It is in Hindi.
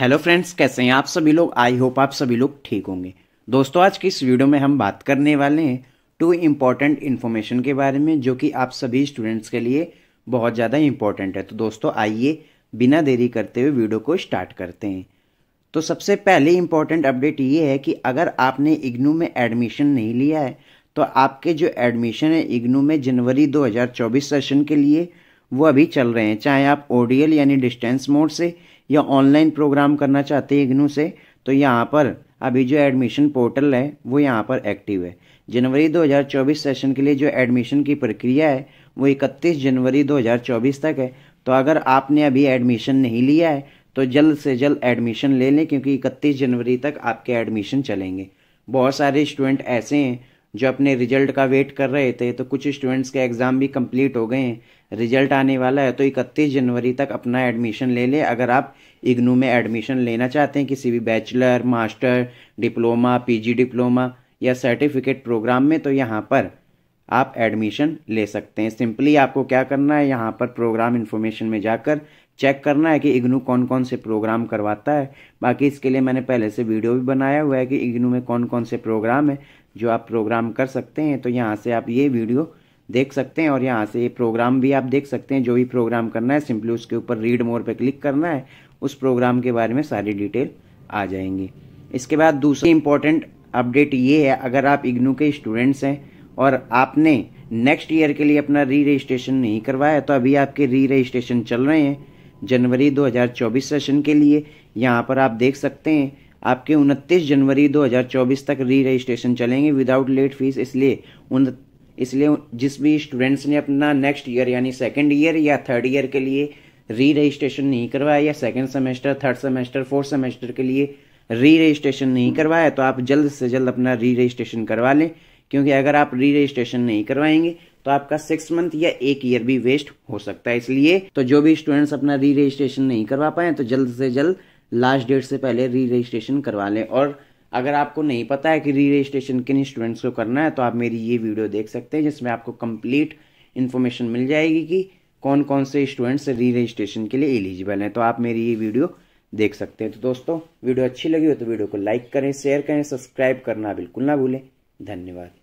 हेलो फ्रेंड्स कैसे हैं आप सभी लोग आई होप आप सभी लोग ठीक होंगे दोस्तों आज की इस वीडियो में हम बात करने वाले हैं टू इम्पॉर्टेंट इन्फॉर्मेशन के बारे में जो कि आप सभी स्टूडेंट्स के लिए बहुत ज़्यादा इम्पॉर्टेंट है तो दोस्तों आइए बिना देरी करते हुए वीडियो को स्टार्ट करते हैं तो सबसे पहले इम्पॉर्टेंट अपडेट ये है कि अगर आपने इग्नू में एडमिशन नहीं लिया है तो आपके जो एडमिशन है इग्नू में जनवरी दो सेशन के लिए वो अभी चल रहे हैं चाहे आप ओडीएल यानी डिस्टेंस मोड से या ऑनलाइन प्रोग्राम करना चाहते हैं इग्नू से तो यहाँ पर अभी जो एडमिशन पोर्टल है वो यहाँ पर एक्टिव है जनवरी 2024 सेशन के लिए जो एडमिशन की प्रक्रिया है वो 31 जनवरी 2024 तक है तो अगर आपने अभी एडमिशन नहीं लिया है तो जल्द से जल्द एडमिशन ले लें क्योंकि 31 जनवरी तक आपके एडमिशन चलेंगे बहुत सारे स्टूडेंट ऐसे हैं जो अपने रिजल्ट का वेट कर रहे थे तो कुछ स्टूडेंट्स के एग्ज़ाम भी कंप्लीट हो गए हैं रिजल्ट आने वाला है तो इकतीस जनवरी तक अपना एडमिशन ले लें अगर आप इग्नू में एडमिशन लेना चाहते हैं किसी भी bachelor master diploma PG diploma या सर्टिफिकेट प्रोग्राम में तो यहाँ पर आप एडमिशन ले सकते हैं सिंपली आपको क्या करना है यहाँ पर प्रोग्राम इन्फॉर्मेशन में जाकर चेक करना है कि इग्नू कौन कौन से प्रोग्राम करवाता है बाकी इसके लिए मैंने पहले से वीडियो भी बनाया हुआ है कि इग्नू में कौन कौन से प्रोग्राम है जो आप प्रोग्राम कर सकते हैं तो यहाँ से आप ये वीडियो देख सकते हैं और यहाँ से ये प्रोग्राम भी आप देख सकते हैं जो भी प्रोग्राम करना है सिंपली उसके ऊपर रीड मोर पर क्लिक करना है उस प्रोग्राम के बारे में सारी डिटेल आ जाएंगी इसके बाद दूसरी इम्पोर्टेंट अपडेट ये है अगर आप इग्नू के स्टूडेंट्स हैं और आपने नेक्स्ट ईयर के लिए अपना री रजिस्ट्रेशन नहीं करवाया तो अभी आपके री रजिस्ट्रेशन चल रहे हैं जनवरी 2024 सेशन के लिए यहाँ पर आप देख सकते हैं आपके 29 जनवरी 2024 तक री रजिस्ट्रेशन चलेंगे विदाउट लेट फीस इसलिए उन इसलिए जिस भी स्टूडेंट्स ने अपना नेक्स्ट ईयर यानी सेकेंड ईयर या थर्ड ईयर के लिए री रजिस्ट्रेशन नहीं करवाया या second semester third semester fourth semester के लिए री रजिस्ट्रेशन नहीं करवाया तो आप जल्द से जल्द अपना री रजिस्ट्रेशन करवा लें क्योंकि अगर आप री रजिस्ट्रेशन नहीं करवाएंगे तो आपका सिक्स मंथ या एक ईयर भी वेस्ट हो सकता है इसलिए तो जो भी स्टूडेंट्स अपना री रजिस्ट्रेशन नहीं करवा पाए तो जल्द से जल्द लास्ट डेट से पहले री रजिस्ट्रेशन करवा लें और अगर आपको नहीं पता है कि री रजिस्ट्रेशन किन स्टूडेंट्स को करना है तो आप मेरी ये वीडियो देख सकते हैं जिसमें आपको कंप्लीट इन्फॉर्मेशन मिल जाएगी कि कौन कौन से स्टूडेंट्स री रजिस्ट्रेशन के लिए एलिजिबल हैं तो आप मेरी ये वीडियो देख सकते हैं तो दोस्तों वीडियो अच्छी लगी हो तो वीडियो को लाइक करें शेयर करें सब्सक्राइब करना बिल्कुल ना भूलें धन्यवाद